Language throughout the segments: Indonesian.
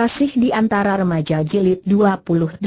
Kasih di antara remaja jilid 28.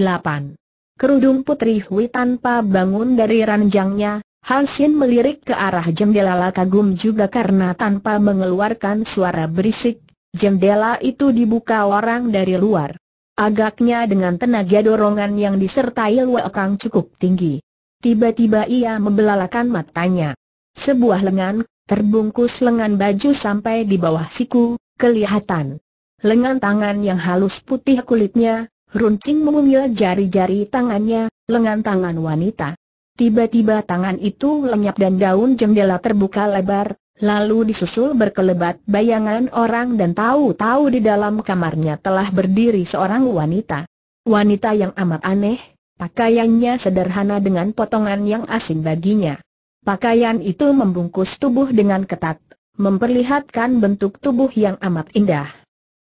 Kerudung Putri Hui tanpa bangun dari ranjangnya, Hansin melirik ke arah jendela kagum juga karena tanpa mengeluarkan suara berisik, jendela itu dibuka orang dari luar. Agaknya dengan tenaga dorongan yang disertai luakang cukup tinggi. Tiba-tiba ia membelalakan matanya. Sebuah lengan, terbungkus lengan baju sampai di bawah siku, kelihatan lengan tangan yang halus putih kulitnya, runcing mungil jari-jari tangannya, lengan tangan wanita. Tiba-tiba tangan itu lenyap dan daun jendela terbuka lebar, lalu disusul berkelebat bayangan orang dan tahu-tahu di dalam kamarnya telah berdiri seorang wanita. Wanita yang amat aneh, pakaiannya sederhana dengan potongan yang asing baginya. Pakaian itu membungkus tubuh dengan ketat, memperlihatkan bentuk tubuh yang amat indah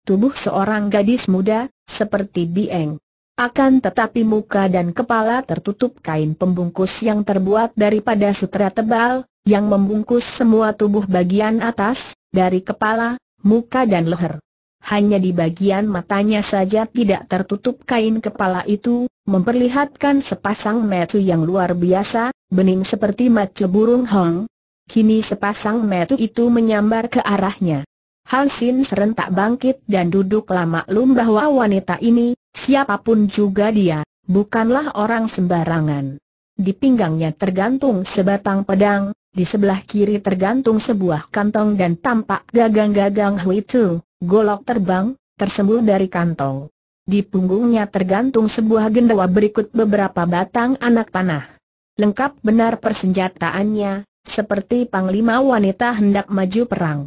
tubuh seorang gadis muda, seperti bieng. Akan tetapi muka dan kepala tertutup kain pembungkus yang terbuat daripada sutra tebal, yang membungkus semua tubuh bagian atas, dari kepala, muka dan leher. Hanya di bagian matanya saja tidak tertutup kain kepala itu, memperlihatkan sepasang metu yang luar biasa, bening seperti mata burung hong. Kini sepasang metu itu menyambar ke arahnya. Halsin serentak bangkit dan duduk lama lum bahwa wanita ini, siapapun juga dia, bukanlah orang sembarangan. Di pinggangnya tergantung sebatang pedang, di sebelah kiri tergantung sebuah kantong dan tampak gagang-gagang Hui tu, golok terbang, tersembul dari kantong. Di punggungnya tergantung sebuah gendawa berikut beberapa batang anak panah. Lengkap benar persenjataannya, seperti panglima wanita hendak maju perang.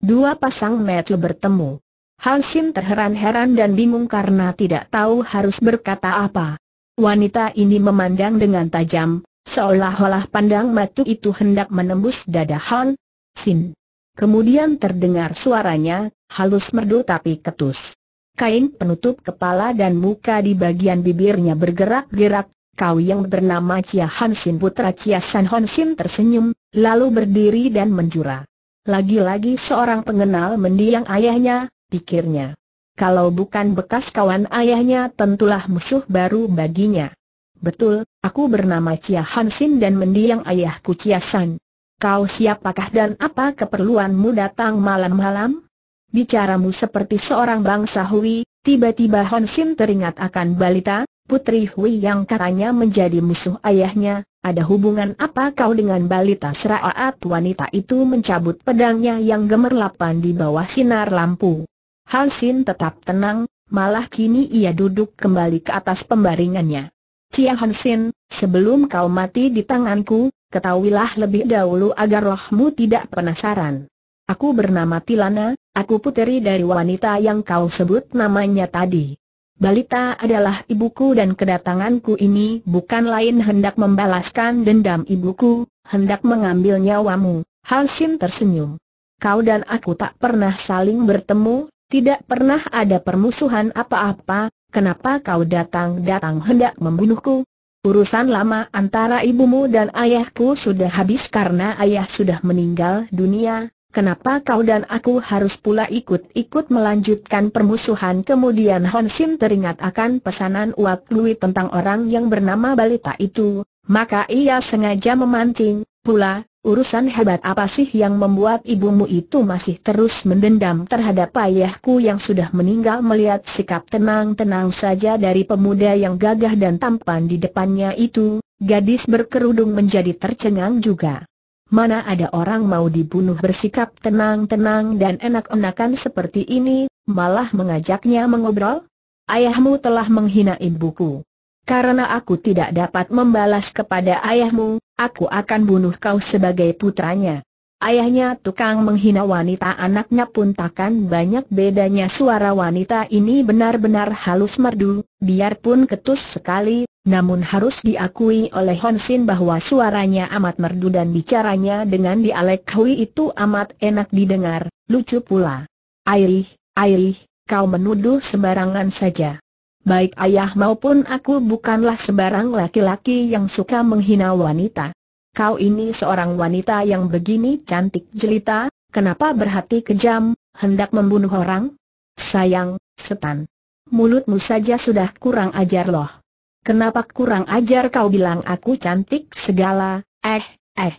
Dua pasang mata bertemu. Hansin terheran-heran dan bingung karena tidak tahu harus berkata apa. Wanita ini memandang dengan tajam, seolah-olah pandang matu itu hendak menembus dada Han Sin. Kemudian terdengar suaranya, halus merdu tapi ketus. Kain penutup kepala dan muka di bagian bibirnya bergerak-gerak, kau yang bernama Chia Hansin putra Chia San Hansin tersenyum, lalu berdiri dan menjurah. Lagi-lagi seorang pengenal mendiang ayahnya, pikirnya. Kalau bukan bekas kawan ayahnya tentulah musuh baru baginya. Betul, aku bernama Chia Hansin dan mendiang ayahku Chia San. Kau siapakah dan apa keperluanmu datang malam-malam? Bicaramu seperti seorang bangsa Hui, tiba-tiba Hansin teringat akan balita, Putri Hui yang katanya menjadi musuh ayahnya, ada hubungan apa kau dengan balita seraat wanita itu mencabut pedangnya yang gemerlapan di bawah sinar lampu. Hansin tetap tenang, malah kini ia duduk kembali ke atas pembaringannya. Cia Han sebelum kau mati di tanganku, ketahuilah lebih dahulu agar rohmu tidak penasaran. Aku bernama Tilana, aku putri dari wanita yang kau sebut namanya tadi. Balita adalah ibuku dan kedatanganku ini bukan lain hendak membalaskan dendam ibuku, hendak mengambil nyawamu. Halsim tersenyum. Kau dan aku tak pernah saling bertemu, tidak pernah ada permusuhan apa-apa, kenapa kau datang-datang hendak membunuhku? Urusan lama antara ibumu dan ayahku sudah habis karena ayah sudah meninggal dunia, Kenapa kau dan aku harus pula ikut-ikut melanjutkan permusuhan? Kemudian Hon Sim teringat akan pesanan wak Lui tentang orang yang bernama Balita itu, maka ia sengaja memancing, pula, urusan hebat apa sih yang membuat ibumu itu masih terus mendendam terhadap ayahku yang sudah meninggal melihat sikap tenang-tenang saja dari pemuda yang gagah dan tampan di depannya itu, gadis berkerudung menjadi tercengang juga. Mana ada orang mau dibunuh bersikap tenang-tenang dan enak-enakan seperti ini, malah mengajaknya mengobrol? Ayahmu telah menghina ibuku. Karena aku tidak dapat membalas kepada ayahmu, aku akan bunuh kau sebagai putranya. Ayahnya tukang menghina wanita anaknya pun takkan banyak bedanya suara wanita ini benar-benar halus merdu, biarpun ketus sekali, namun harus diakui oleh Hon Sin bahwa suaranya amat merdu dan bicaranya dengan dialek Hui itu amat enak didengar, lucu pula. Airi, Airi, kau menuduh sembarangan saja. Baik ayah maupun aku bukanlah sembarang laki-laki yang suka menghina wanita. Kau ini seorang wanita yang begini cantik jelita, kenapa berhati kejam, hendak membunuh orang? Sayang, setan. Mulutmu saja sudah kurang ajar loh. Kenapa kurang ajar kau bilang aku cantik segala, eh, eh.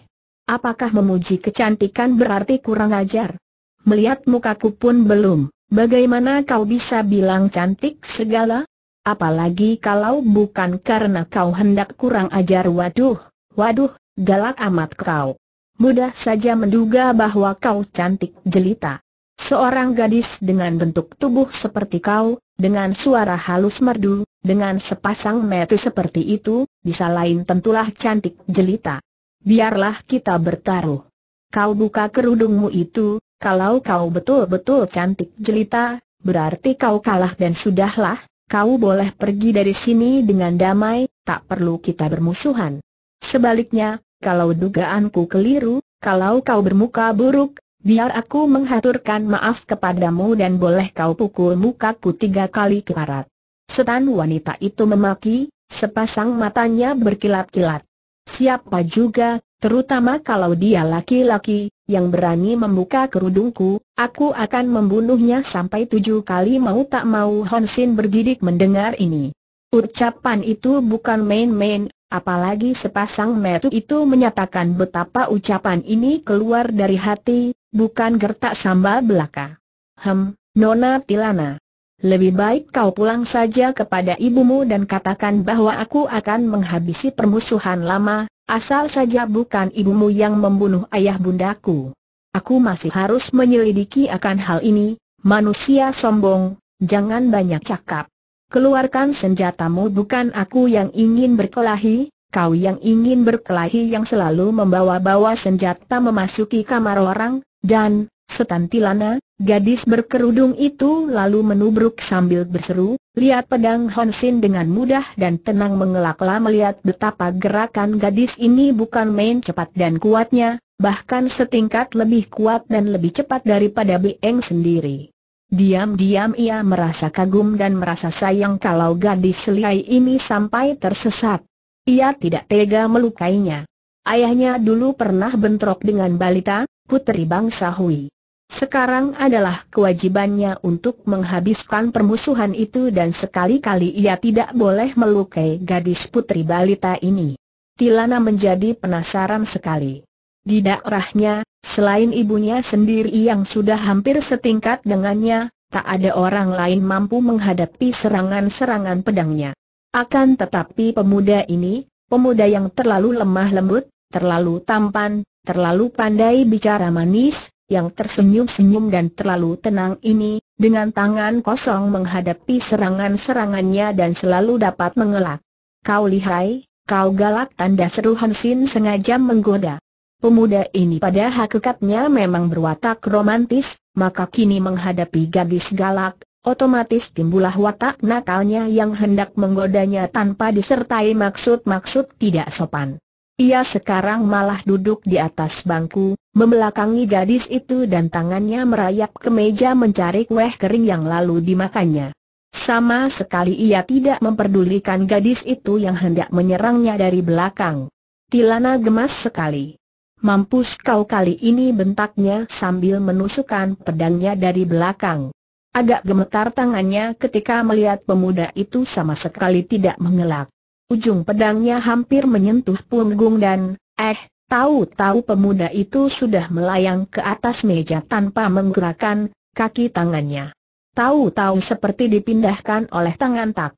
Apakah memuji kecantikan berarti kurang ajar? Melihat mukaku pun belum, bagaimana kau bisa bilang cantik segala? Apalagi kalau bukan karena kau hendak kurang ajar waduh, waduh, galak amat kau. Mudah saja menduga bahwa kau cantik jelita. Seorang gadis dengan bentuk tubuh seperti kau, dengan suara halus merdu, dengan sepasang mata seperti itu, bisa lain tentulah cantik jelita. Biarlah kita bertaruh. Kau buka kerudungmu itu, kalau kau betul-betul cantik jelita, berarti kau kalah dan sudahlah, kau boleh pergi dari sini dengan damai, tak perlu kita bermusuhan. Sebaliknya, kalau dugaanku keliru, kalau kau bermuka buruk, Biar aku menghaturkan maaf kepadamu dan boleh kau pukul mukaku tiga kali ke arah. Setan wanita itu memaki, sepasang matanya berkilat-kilat. Siapa juga, terutama kalau dia laki-laki, yang berani membuka kerudungku, aku akan membunuhnya sampai tujuh kali mau tak mau Honsin bergidik mendengar ini. Ucapan itu bukan main-main, Apalagi sepasang metu itu menyatakan betapa ucapan ini keluar dari hati, bukan gertak sambal belaka. Hem, Nona Tilana. Lebih baik kau pulang saja kepada ibumu dan katakan bahwa aku akan menghabisi permusuhan lama, asal saja bukan ibumu yang membunuh ayah bundaku. Aku masih harus menyelidiki akan hal ini, manusia sombong, jangan banyak cakap keluarkan senjatamu bukan aku yang ingin berkelahi, kau yang ingin berkelahi yang selalu membawa-bawa senjata memasuki kamar orang, dan, setan tilana gadis berkerudung itu lalu menubruk sambil berseru, lihat pedang Honsin dengan mudah dan tenang mengelaklah melihat betapa gerakan gadis ini bukan main cepat dan kuatnya, bahkan setingkat lebih kuat dan lebih cepat daripada Bieng sendiri. Diam-diam ia merasa kagum dan merasa sayang kalau gadis selai ini sampai tersesat. Ia tidak tega melukainya. Ayahnya dulu pernah bentrok dengan balita, putri bangsa Hui. Sekarang adalah kewajibannya untuk menghabiskan permusuhan itu dan sekali-kali ia tidak boleh melukai gadis putri balita ini. Tilana menjadi penasaran sekali. Di daerahnya, selain ibunya sendiri yang sudah hampir setingkat dengannya, tak ada orang lain mampu menghadapi serangan-serangan pedangnya. Akan tetapi pemuda ini, pemuda yang terlalu lemah lembut, terlalu tampan, terlalu pandai bicara manis, yang tersenyum-senyum dan terlalu tenang ini, dengan tangan kosong menghadapi serangan-serangannya dan selalu dapat mengelak. Kau lihai, kau galak tanda seru Hansin sengaja menggoda. Pemuda ini pada hakikatnya memang berwatak romantis, maka kini menghadapi gadis galak, otomatis timbullah watak nakalnya yang hendak menggodanya tanpa disertai maksud-maksud tidak sopan. Ia sekarang malah duduk di atas bangku, membelakangi gadis itu dan tangannya merayap ke meja mencari kue kering yang lalu dimakannya. Sama sekali ia tidak memperdulikan gadis itu yang hendak menyerangnya dari belakang. Tilana gemas sekali. Mampus kau kali ini bentaknya sambil menusukkan pedangnya dari belakang. Agak gemetar tangannya ketika melihat pemuda itu sama sekali tidak mengelak. Ujung pedangnya hampir menyentuh punggung dan, eh, tahu-tahu pemuda itu sudah melayang ke atas meja tanpa menggerakkan kaki tangannya. Tahu-tahu seperti dipindahkan oleh tangan tak.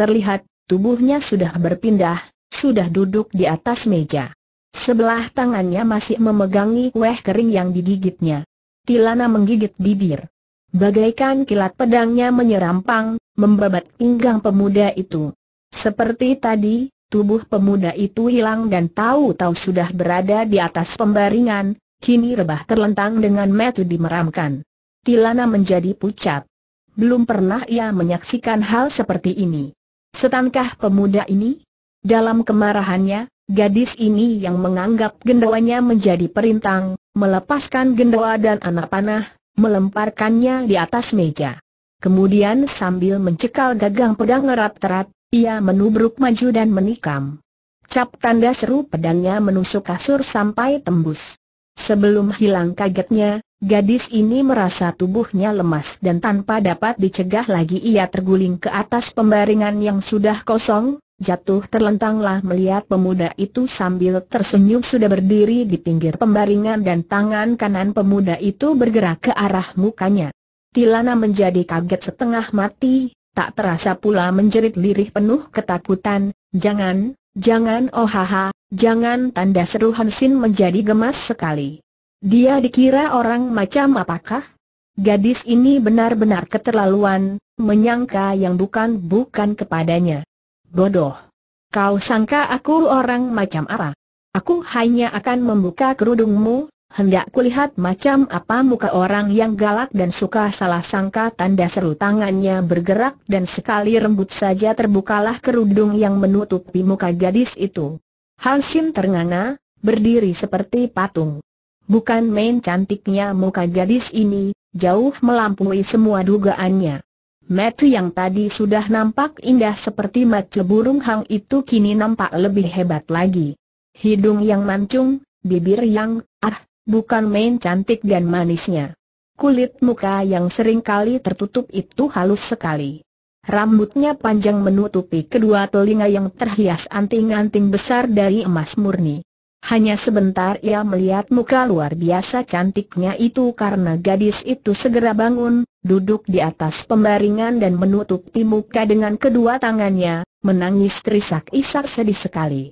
Terlihat, tubuhnya sudah berpindah, sudah duduk di atas meja. Sebelah tangannya masih memegangi kueh kering yang digigitnya. Tilana menggigit bibir. Bagaikan kilat pedangnya menyerampang, membabat pinggang pemuda itu. Seperti tadi, tubuh pemuda itu hilang dan tahu-tahu sudah berada di atas pembaringan, kini rebah terlentang dengan metode dimeramkan. Tilana menjadi pucat. Belum pernah ia menyaksikan hal seperti ini. Setankah pemuda ini? Dalam kemarahannya, Gadis ini yang menganggap gendawanya menjadi perintang, melepaskan gendawa dan anak panah, melemparkannya di atas meja. Kemudian sambil mencekal gagang pedang erat-erat, ia menubruk maju dan menikam. Cap tanda seru pedangnya menusuk kasur sampai tembus. Sebelum hilang kagetnya, gadis ini merasa tubuhnya lemas dan tanpa dapat dicegah lagi ia terguling ke atas pembaringan yang sudah kosong, jatuh terlentanglah melihat pemuda itu sambil tersenyum sudah berdiri di pinggir pembaringan dan tangan kanan pemuda itu bergerak ke arah mukanya. Tilana menjadi kaget setengah mati, tak terasa pula menjerit lirih penuh ketakutan, jangan, jangan oh ha, jangan tanda seru Hansin menjadi gemas sekali. Dia dikira orang macam apakah? Gadis ini benar-benar keterlaluan, menyangka yang bukan-bukan kepadanya. Bodoh. Kau sangka aku orang macam apa? Aku hanya akan membuka kerudungmu, hendak kulihat macam apa muka orang yang galak dan suka salah sangka tanda seru tangannya bergerak dan sekali rembut saja terbukalah kerudung yang menutupi muka gadis itu. Hansin ternganga, berdiri seperti patung. Bukan main cantiknya muka gadis ini, jauh melampaui semua dugaannya. Matu yang tadi sudah nampak indah seperti mata burung hang itu kini nampak lebih hebat lagi. Hidung yang mancung, bibir yang, ah, bukan main cantik dan manisnya. Kulit muka yang seringkali tertutup itu halus sekali. Rambutnya panjang menutupi kedua telinga yang terhias anting-anting besar dari emas murni. Hanya sebentar ia melihat muka luar biasa cantiknya itu karena gadis itu segera bangun, duduk di atas pembaringan dan menutupi muka dengan kedua tangannya, menangis terisak-isak sedih sekali.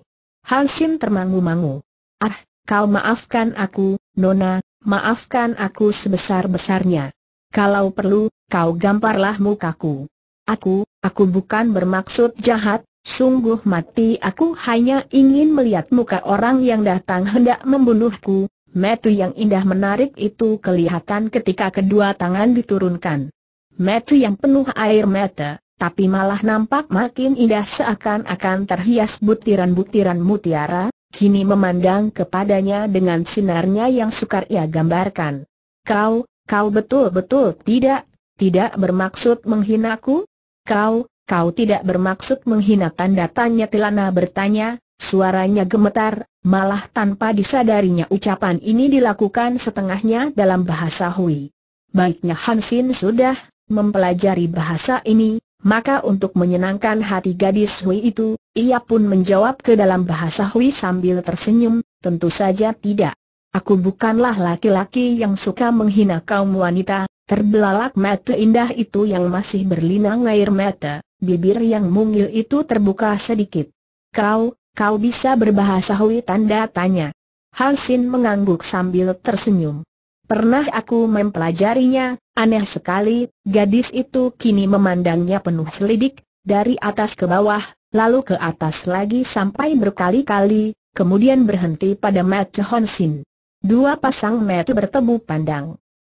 Hansin termangu-mangu. Ah, kau maafkan aku, Nona, maafkan aku sebesar-besarnya. Kalau perlu, kau gamparlah mukaku. Aku, aku bukan bermaksud jahat, Sungguh mati aku hanya ingin melihat muka orang yang datang hendak membunuhku. Metu yang indah menarik itu kelihatan ketika kedua tangan diturunkan. Metu yang penuh air mata, tapi malah nampak makin indah seakan-akan terhias butiran-butiran mutiara, kini memandang kepadanya dengan sinarnya yang sukar ia gambarkan. Kau, kau betul-betul tidak, tidak bermaksud menghinaku? Kau, Kau tidak bermaksud menghina tanda tanya Tilana bertanya, suaranya gemetar, malah tanpa disadarinya ucapan ini dilakukan setengahnya dalam bahasa Hui. Baiknya Hansin sudah mempelajari bahasa ini, maka untuk menyenangkan hati gadis Hui itu, ia pun menjawab ke dalam bahasa Hui sambil tersenyum, tentu saja tidak. Aku bukanlah laki-laki yang suka menghina kaum wanita, Terbelalak mata indah itu yang masih berlinang air mata, bibir yang mungil itu terbuka sedikit. Kau, kau bisa berbahasa Hui tanda tanya. Halsin mengangguk sambil tersenyum. Pernah aku mempelajarinya, aneh sekali, gadis itu kini memandangnya penuh selidik, dari atas ke bawah, lalu ke atas lagi sampai berkali-kali, kemudian berhenti pada mata Honsin. Dua pasang mata bertemu pandang.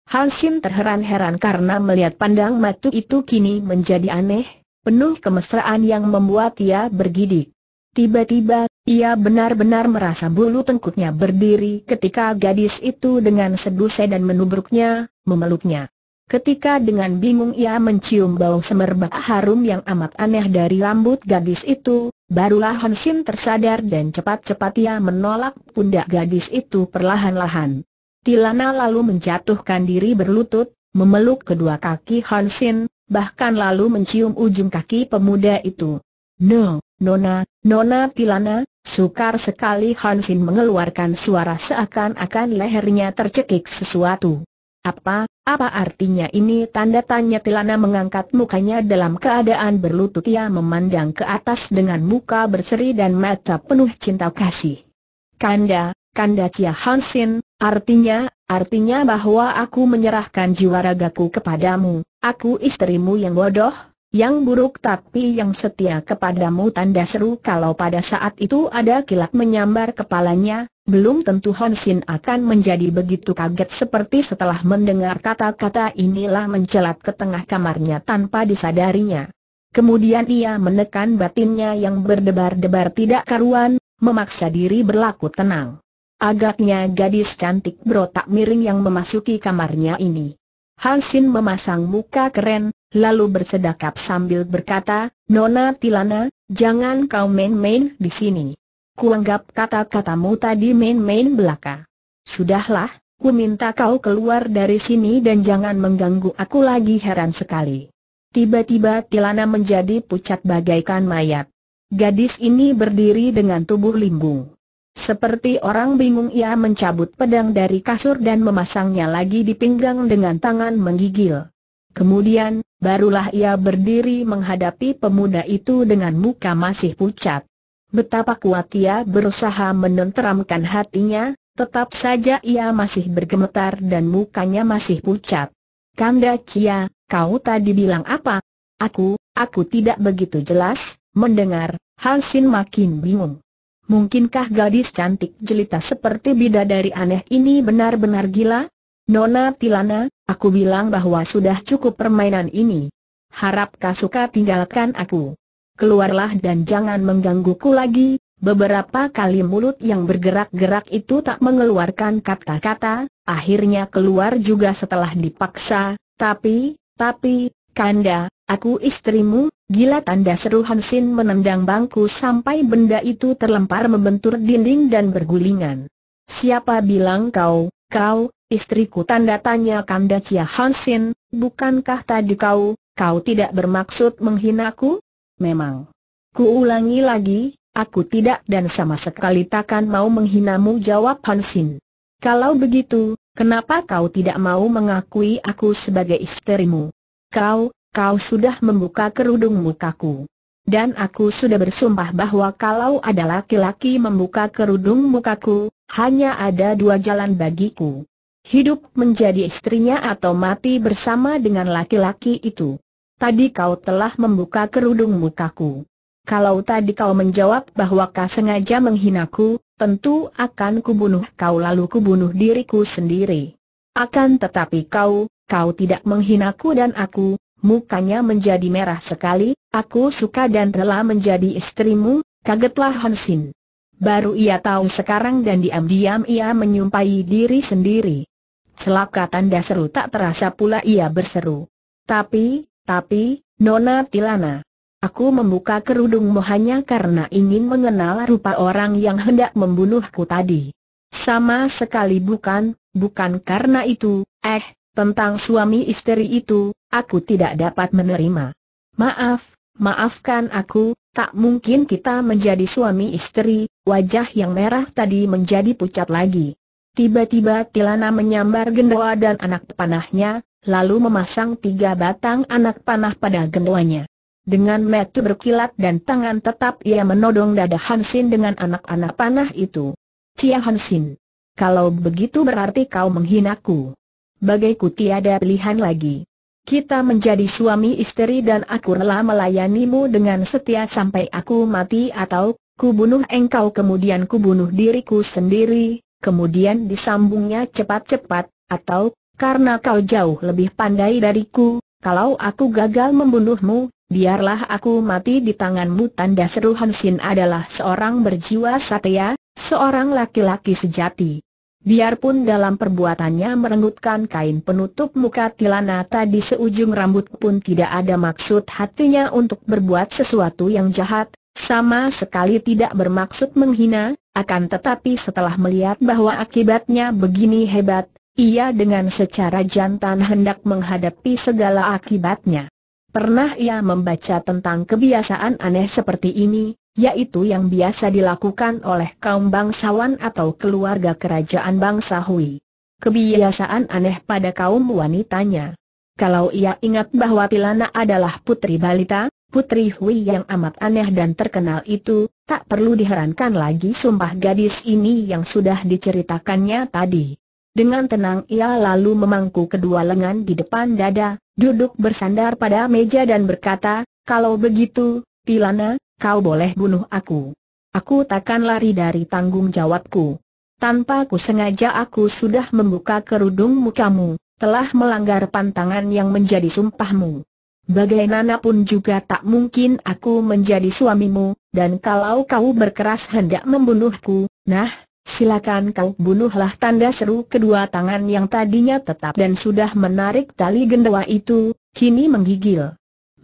Hansin terheran-heran karena melihat pandang matu itu kini menjadi aneh, penuh kemesraan yang membuat ia bergidik. Tiba-tiba, ia benar-benar merasa bulu tengkuknya berdiri ketika gadis itu dengan sedusai dan menubruknya, memeluknya. Ketika dengan bingung ia mencium bau semerbak harum yang amat aneh dari rambut gadis itu, barulah Hansin tersadar dan cepat-cepat ia menolak pundak gadis itu perlahan-lahan. Tilana lalu menjatuhkan diri berlutut, memeluk kedua kaki Hansin, bahkan lalu mencium ujung kaki pemuda itu. No, Nona, Nona Tilana, sukar sekali Hansin mengeluarkan suara seakan-akan lehernya tercekik sesuatu. Apa, apa artinya ini tanda tanya Tilana mengangkat mukanya dalam keadaan berlutut ia memandang ke atas dengan muka berseri dan mata penuh cinta kasih. Kanda, Kanda Chia Hansin, artinya, artinya bahwa aku menyerahkan jiwa ragaku kepadamu, aku istrimu yang bodoh, yang buruk tapi yang setia kepadamu tanda seru kalau pada saat itu ada kilat menyambar kepalanya, belum tentu Hansin akan menjadi begitu kaget seperti setelah mendengar kata-kata inilah mencelat ke tengah kamarnya tanpa disadarinya. Kemudian ia menekan batinnya yang berdebar-debar tidak karuan, memaksa diri berlaku tenang. Agaknya gadis cantik berotak miring yang memasuki kamarnya ini. Hansin memasang muka keren, lalu bersedakap sambil berkata, Nona Tilana, jangan kau main-main di sini. Kuanggap kata-katamu tadi main-main belaka. Sudahlah, ku minta kau keluar dari sini dan jangan mengganggu aku lagi heran sekali. Tiba-tiba Tilana menjadi pucat bagaikan mayat. Gadis ini berdiri dengan tubuh limbung. Seperti orang bingung ia mencabut pedang dari kasur dan memasangnya lagi di pinggang dengan tangan menggigil. Kemudian, barulah ia berdiri menghadapi pemuda itu dengan muka masih pucat. Betapa kuat ia berusaha menenteramkan hatinya, tetap saja ia masih bergemetar dan mukanya masih pucat. Kanda Cia, kau tadi bilang apa? Aku, aku tidak begitu jelas, mendengar, Hansin makin bingung. Mungkinkah gadis cantik jelita seperti bidadari aneh ini benar-benar gila? Nona Tilana, aku bilang bahwa sudah cukup permainan ini. Harap Kasuka tinggalkan aku. Keluarlah dan jangan menggangguku lagi. Beberapa kali mulut yang bergerak-gerak itu tak mengeluarkan kata-kata, akhirnya keluar juga setelah dipaksa, tapi, tapi, Kanda, aku istrimu, gila tanda seru Hansin menendang bangku sampai benda itu terlempar membentur dinding dan bergulingan. Siapa bilang kau, kau, istriku tanda tanya Kanda Cia Hansin, bukankah tadi kau, kau tidak bermaksud menghinaku? Memang. Ku ulangi lagi, Aku tidak dan sama sekali takkan mau menghinamu jawab Hansin. Kalau begitu, kenapa kau tidak mau mengakui aku sebagai istrimu? Kau, kau sudah membuka kerudung mukaku. Dan aku sudah bersumpah bahwa kalau ada laki-laki membuka kerudung mukaku, hanya ada dua jalan bagiku. Hidup menjadi istrinya atau mati bersama dengan laki-laki itu. Tadi kau telah membuka kerudung mukaku. Kalau tadi kau menjawab bahwa kau sengaja menghinaku, tentu akan kubunuh kau lalu kubunuh diriku sendiri. Akan tetapi kau, kau tidak menghinaku dan aku, mukanya menjadi merah sekali, aku suka dan rela menjadi istrimu, kagetlah Hansin. Baru ia tahu sekarang dan diam-diam ia menyumpai diri sendiri. Celaka tanda seru tak terasa pula ia berseru. Tapi, tapi, Nona Tilana. Aku membuka kerudungmu hanya karena ingin mengenal rupa orang yang hendak membunuhku tadi. Sama sekali bukan, bukan karena itu, eh, tentang suami istri itu, aku tidak dapat menerima. Maaf, maafkan aku, tak mungkin kita menjadi suami istri, wajah yang merah tadi menjadi pucat lagi. Tiba-tiba Tilana menyambar gendoa dan anak panahnya, lalu memasang tiga batang anak panah pada gendoanya. Dengan metu berkilat dan tangan tetap ia menodong dada Hansin dengan anak-anak panah itu. Cia Hansin, kalau begitu berarti kau menghinaku kuti tiada pilihan lagi. Kita menjadi suami istri dan aku rela melayanimu dengan setia sampai aku mati atau kubunuh engkau kemudian kubunuh diriku sendiri, kemudian disambungnya cepat-cepat, atau karena kau jauh lebih pandai dariku, kalau aku gagal membunuhmu, biarlah aku mati di tanganmu tanda seru Hansin adalah seorang berjiwa satya, seorang laki-laki sejati. Biarpun dalam perbuatannya merenggutkan kain penutup muka Tilana tadi seujung rambut pun tidak ada maksud hatinya untuk berbuat sesuatu yang jahat, sama sekali tidak bermaksud menghina, akan tetapi setelah melihat bahwa akibatnya begini hebat, ia dengan secara jantan hendak menghadapi segala akibatnya. Pernah ia membaca tentang kebiasaan aneh seperti ini, yaitu yang biasa dilakukan oleh kaum bangsawan atau keluarga kerajaan bangsa Hui. Kebiasaan aneh pada kaum wanitanya. Kalau ia ingat bahwa Tilana adalah putri balita, putri Hui yang amat aneh dan terkenal itu, tak perlu diherankan lagi sumpah gadis ini yang sudah diceritakannya tadi. Dengan tenang ia lalu memangku kedua lengan di depan dada, duduk bersandar pada meja dan berkata, kalau begitu, Tilana, kau boleh bunuh aku. Aku takkan lari dari tanggung jawabku. Tanpa ku sengaja aku sudah membuka kerudung mukamu, telah melanggar pantangan yang menjadi sumpahmu. Bagaimanapun juga tak mungkin aku menjadi suamimu, dan kalau kau berkeras hendak membunuhku, nah, silakan kau bunuhlah tanda seru kedua tangan yang tadinya tetap dan sudah menarik tali gendawa itu, kini menggigil.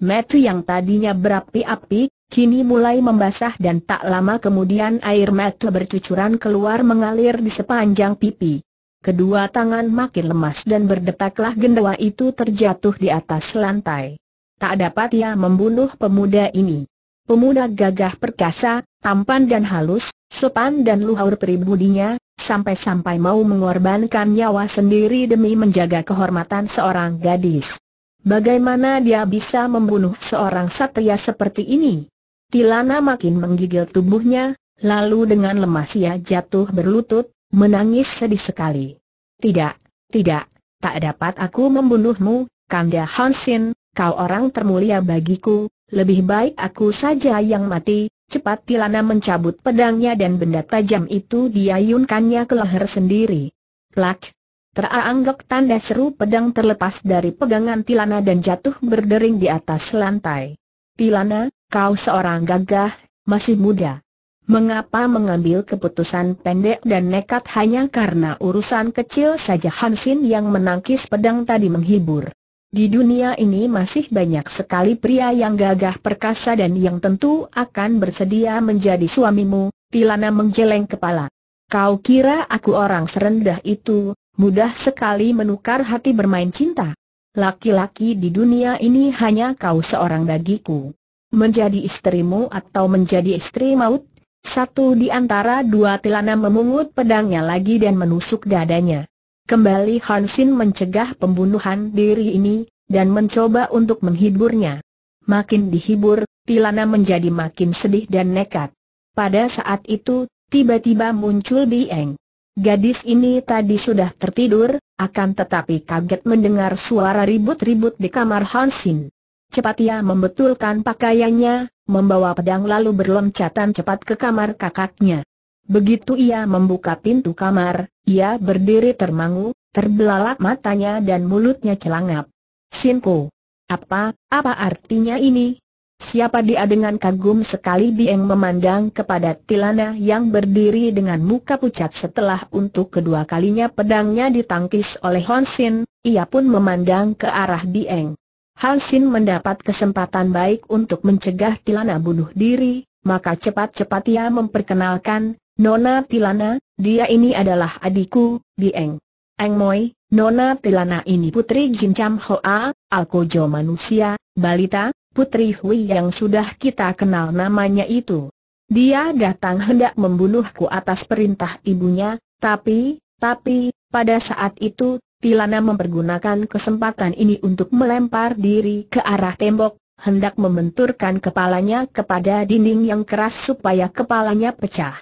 Matthew yang tadinya berapi-api, kini mulai membasah dan tak lama kemudian air mata bercucuran keluar mengalir di sepanjang pipi. Kedua tangan makin lemas dan berdetaklah gendawa itu terjatuh di atas lantai. Tak dapat ia membunuh pemuda ini. Pemuda gagah perkasa, tampan dan halus, sopan dan luhur pribudinya, sampai-sampai mau mengorbankan nyawa sendiri demi menjaga kehormatan seorang gadis. Bagaimana dia bisa membunuh seorang satria seperti ini? Tilana makin menggigil tubuhnya, lalu dengan lemas ia jatuh berlutut, menangis sedih sekali. Tidak, tidak, tak dapat aku membunuhmu, Kanda Hansin, kau orang termulia bagiku, lebih baik aku saja yang mati. Cepat Tilana mencabut pedangnya dan benda tajam itu diayunkannya ke leher sendiri. Plak! Teranggok tanda seru pedang terlepas dari pegangan Tilana dan jatuh berdering di atas lantai. Tilana, kau seorang gagah, masih muda. Mengapa mengambil keputusan pendek dan nekat hanya karena urusan kecil saja Hansin yang menangkis pedang tadi menghibur. Di dunia ini masih banyak sekali pria yang gagah perkasa dan yang tentu akan bersedia menjadi suamimu, Pilana menggeleng kepala. Kau kira aku orang serendah itu, mudah sekali menukar hati bermain cinta. Laki-laki di dunia ini hanya kau seorang bagiku menjadi istrimu atau menjadi istri maut? Satu di antara dua tilana memungut pedangnya lagi dan menusuk dadanya. Kembali Hansin mencegah pembunuhan diri ini, dan mencoba untuk menghiburnya. Makin dihibur, Tilana menjadi makin sedih dan nekat. Pada saat itu, tiba-tiba muncul Bieng. Gadis ini tadi sudah tertidur, akan tetapi kaget mendengar suara ribut-ribut di kamar Hansin. Cepat ia membetulkan pakaiannya, membawa pedang lalu berloncatan cepat ke kamar kakaknya. Begitu ia membuka pintu kamar, ia berdiri termangu, terbelalak matanya dan mulutnya celangap. Sinko. Apa, apa artinya ini? Siapa dia dengan kagum sekali Bieng memandang kepada Tilana yang berdiri dengan muka pucat setelah untuk kedua kalinya pedangnya ditangkis oleh Honsin, ia pun memandang ke arah Bieng. Sin mendapat kesempatan baik untuk mencegah Tilana bunuh diri, maka cepat-cepat ia memperkenalkan, Nona Tilana, dia ini adalah adikku, Dieng. Eng Moi, Nona Tilana ini putri Jin Cham Hoa, Alkojo manusia, balita, putri Hui yang sudah kita kenal namanya itu. Dia datang hendak membunuhku atas perintah ibunya, tapi, tapi, pada saat itu, Tilana mempergunakan kesempatan ini untuk melempar diri ke arah tembok, hendak membenturkan kepalanya kepada dinding yang keras supaya kepalanya pecah.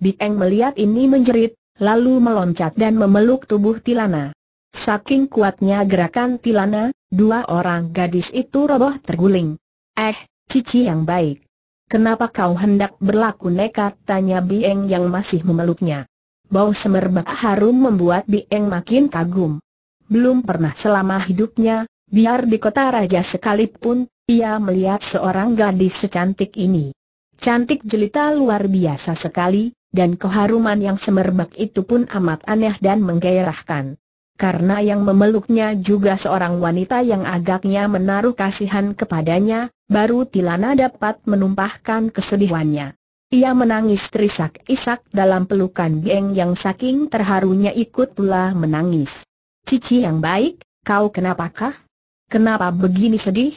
Bieng melihat ini menjerit, lalu meloncat dan memeluk tubuh Tilana. Saking kuatnya gerakan Tilana, dua orang gadis itu roboh terguling. Eh, cici yang baik. Kenapa kau hendak berlaku nekat? Tanya Bieng yang masih memeluknya. Bau semerbak harum membuat Bieng makin kagum. Belum pernah selama hidupnya, biar di kota raja sekalipun, ia melihat seorang gadis secantik ini. Cantik jelita luar biasa sekali, dan keharuman yang semerbak itu pun amat aneh dan menggairahkan. Karena yang memeluknya juga seorang wanita yang agaknya menaruh kasihan kepadanya, baru Tilana dapat menumpahkan kesedihannya. Ia menangis terisak-isak dalam pelukan Geng yang saking terharunya ikut pula menangis. Cici yang baik, kau kenapakah? Kenapa begini sedih?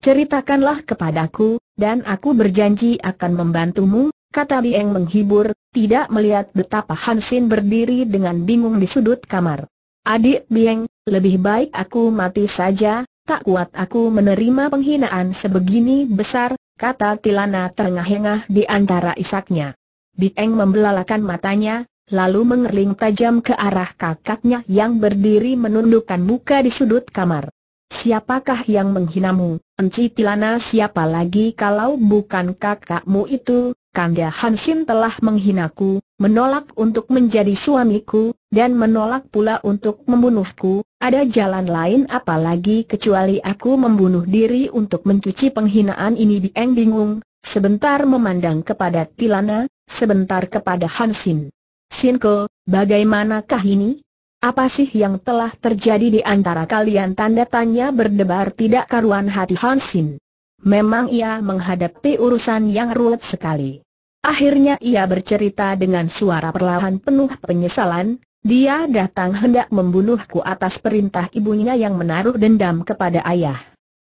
Ceritakanlah kepadaku, dan aku berjanji akan membantumu, kata Bieng menghibur, tidak melihat betapa Hansin berdiri dengan bingung di sudut kamar. Adik Beng, lebih baik aku mati saja, tak kuat aku menerima penghinaan sebegini besar, kata Tilana terengah-engah di antara isaknya. Dieng membelalakan matanya, lalu mengerling tajam ke arah kakaknya yang berdiri menundukkan muka di sudut kamar. Siapakah yang menghinamu, Enci Tilana siapa lagi kalau bukan kakakmu itu, Kanda Hansin telah menghinaku, menolak untuk menjadi suamiku, dan menolak pula untuk membunuhku, ada jalan lain apalagi kecuali aku membunuh diri untuk mencuci penghinaan ini Dieng bingung, sebentar memandang kepada Tilana, sebentar kepada Hansin. Sinko, bagaimanakah ini? Apa sih yang telah terjadi di antara kalian? Tanda tanya berdebar tidak karuan hati Hansin. Memang ia menghadapi urusan yang ruwet sekali. Akhirnya ia bercerita dengan suara perlahan penuh penyesalan, dia datang hendak membunuhku atas perintah ibunya yang menaruh dendam kepada ayah.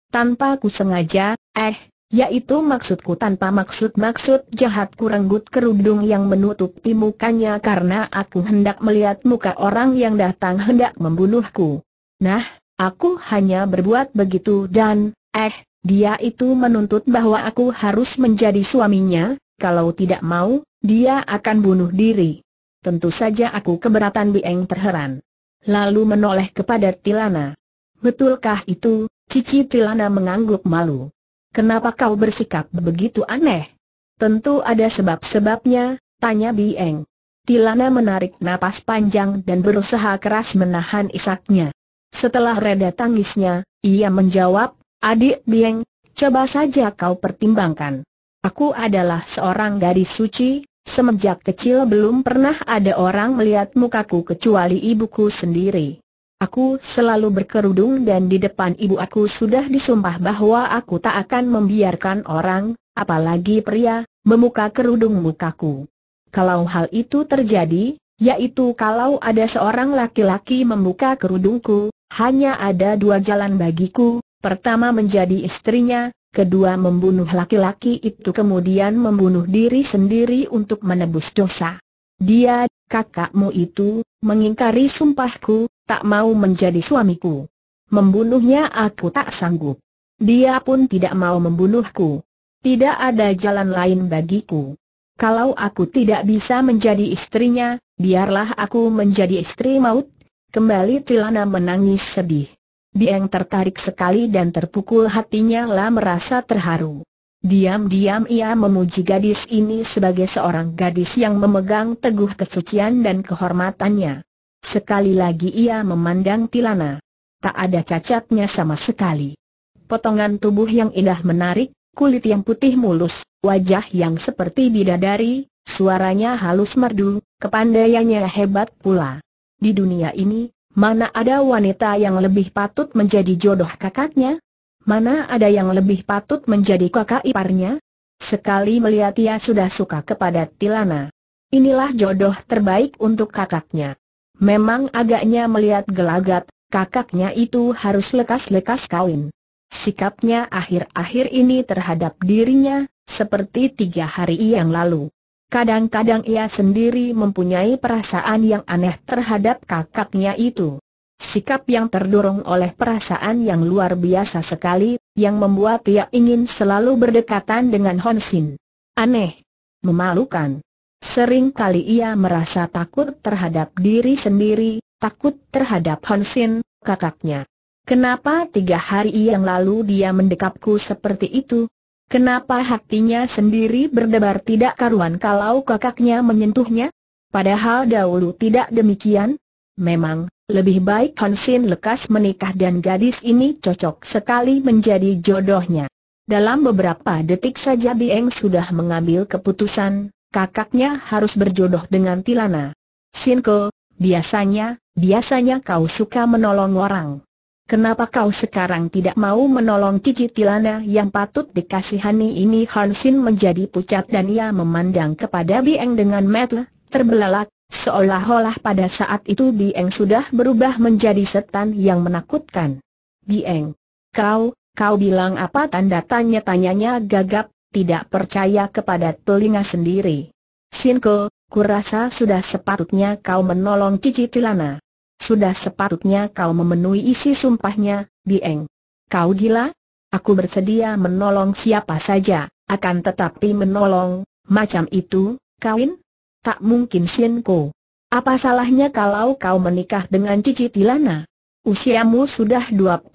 Tanpa ku sengaja, eh, yaitu maksudku tanpa maksud-maksud jahat kurenggut kerudung yang menutupi mukanya karena aku hendak melihat muka orang yang datang hendak membunuhku. Nah, aku hanya berbuat begitu dan, eh, dia itu menuntut bahwa aku harus menjadi suaminya, kalau tidak mau, dia akan bunuh diri. Tentu saja aku keberatan Bieng terheran. Lalu menoleh kepada Tilana. Betulkah itu? Cici Tilana mengangguk malu. Kenapa kau bersikap begitu aneh? Tentu ada sebab-sebabnya, tanya Bieng. Tilana menarik napas panjang dan berusaha keras menahan isaknya. Setelah reda tangisnya, ia menjawab, Adik Bieng, coba saja kau pertimbangkan. Aku adalah seorang gadis suci, semenjak kecil belum pernah ada orang melihat mukaku kecuali ibuku sendiri. Aku selalu berkerudung dan di depan ibu aku sudah disumpah bahwa aku tak akan membiarkan orang, apalagi pria, memuka kerudung mukaku. Kalau hal itu terjadi, yaitu kalau ada seorang laki-laki membuka kerudungku, hanya ada dua jalan bagiku, pertama menjadi istrinya, Kedua membunuh laki-laki itu kemudian membunuh diri sendiri untuk menebus dosa. Dia, kakakmu itu, mengingkari sumpahku, tak mau menjadi suamiku. Membunuhnya aku tak sanggup. Dia pun tidak mau membunuhku. Tidak ada jalan lain bagiku. Kalau aku tidak bisa menjadi istrinya, biarlah aku menjadi istri maut. Kembali Tilana menangis sedih. Dieng tertarik sekali dan terpukul hatinya lah merasa terharu. Diam-diam ia memuji gadis ini sebagai seorang gadis yang memegang teguh kesucian dan kehormatannya. Sekali lagi ia memandang Tilana. Tak ada cacatnya sama sekali. Potongan tubuh yang indah menarik, kulit yang putih mulus, wajah yang seperti bidadari, suaranya halus merdu, kepandaiannya hebat pula. Di dunia ini, Mana ada wanita yang lebih patut menjadi jodoh kakaknya? Mana ada yang lebih patut menjadi kakak iparnya? Sekali melihat ia sudah suka kepada Tilana. Inilah jodoh terbaik untuk kakaknya. Memang agaknya melihat gelagat, kakaknya itu harus lekas-lekas kawin. Sikapnya akhir-akhir ini terhadap dirinya, seperti tiga hari yang lalu. Kadang-kadang ia sendiri mempunyai perasaan yang aneh terhadap kakaknya itu. Sikap yang terdorong oleh perasaan yang luar biasa sekali, yang membuat ia ingin selalu berdekatan dengan Honsin. Aneh. Memalukan. Sering kali ia merasa takut terhadap diri sendiri, takut terhadap Honsin, kakaknya. Kenapa tiga hari yang lalu dia mendekapku seperti itu? Kenapa hatinya sendiri berdebar tidak karuan kalau kakaknya menyentuhnya? Padahal dahulu tidak demikian. Memang, lebih baik Hansin lekas menikah dan gadis ini cocok sekali menjadi jodohnya. Dalam beberapa detik saja Bieng sudah mengambil keputusan, kakaknya harus berjodoh dengan Tilana. Sinko, biasanya, biasanya kau suka menolong orang. Kenapa kau sekarang tidak mau menolong Cici Tilana yang patut dikasihani ini? Hansin menjadi pucat dan ia memandang kepada Bieng dengan mata terbelalak, seolah-olah pada saat itu Bieng sudah berubah menjadi setan yang menakutkan. Bieng, kau, kau bilang apa tanda tanya tanyanya gagap, tidak percaya kepada telinga sendiri. Sinko, kurasa sudah sepatutnya kau menolong Cici Tilana. Sudah sepatutnya kau memenuhi isi sumpahnya, Dieng. Kau gila? Aku bersedia menolong siapa saja, akan tetapi menolong, macam itu, kawin? Tak mungkin Sienko. Apa salahnya kalau kau menikah dengan Cici Tilana? Usiamu sudah 20,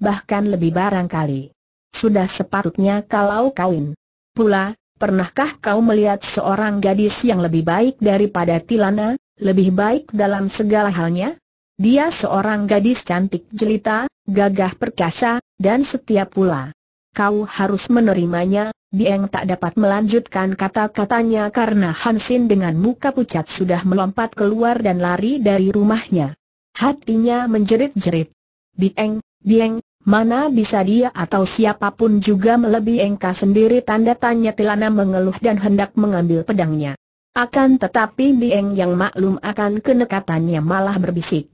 bahkan lebih barangkali. Sudah sepatutnya kalau kawin. Pula, pernahkah kau melihat seorang gadis yang lebih baik daripada Tilana? lebih baik dalam segala halnya. Dia seorang gadis cantik jelita, gagah perkasa, dan setia pula. Kau harus menerimanya, Dieng tak dapat melanjutkan kata-katanya karena Hansin dengan muka pucat sudah melompat keluar dan lari dari rumahnya. Hatinya menjerit-jerit. Dieng, Dieng, mana bisa dia atau siapapun juga melebihi engka sendiri tanda tanya Tilana mengeluh dan hendak mengambil pedangnya. Akan tetapi Bieng yang maklum akan kenekatannya malah berbisik.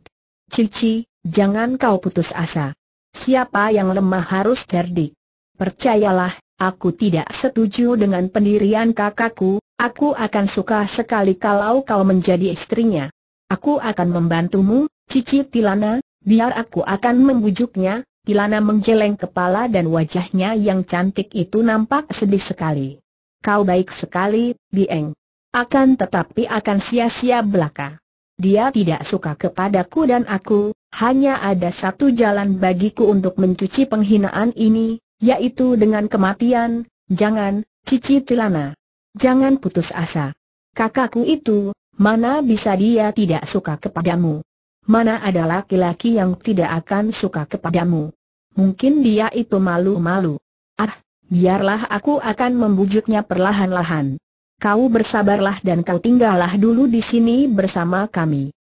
Cici, jangan kau putus asa. Siapa yang lemah harus cerdik. Percayalah, aku tidak setuju dengan pendirian kakakku, aku akan suka sekali kalau kau menjadi istrinya. Aku akan membantumu, Cici Tilana, biar aku akan membujuknya, Tilana menggeleng kepala dan wajahnya yang cantik itu nampak sedih sekali. Kau baik sekali, Bieng akan tetapi akan sia-sia belaka. Dia tidak suka kepadaku dan aku, hanya ada satu jalan bagiku untuk mencuci penghinaan ini, yaitu dengan kematian, jangan, cici tilana. Jangan putus asa. Kakakku itu, mana bisa dia tidak suka kepadamu? Mana ada laki-laki yang tidak akan suka kepadamu? Mungkin dia itu malu-malu. Ah, biarlah aku akan membujuknya perlahan-lahan kau bersabarlah dan kau tinggallah dulu di sini bersama kami.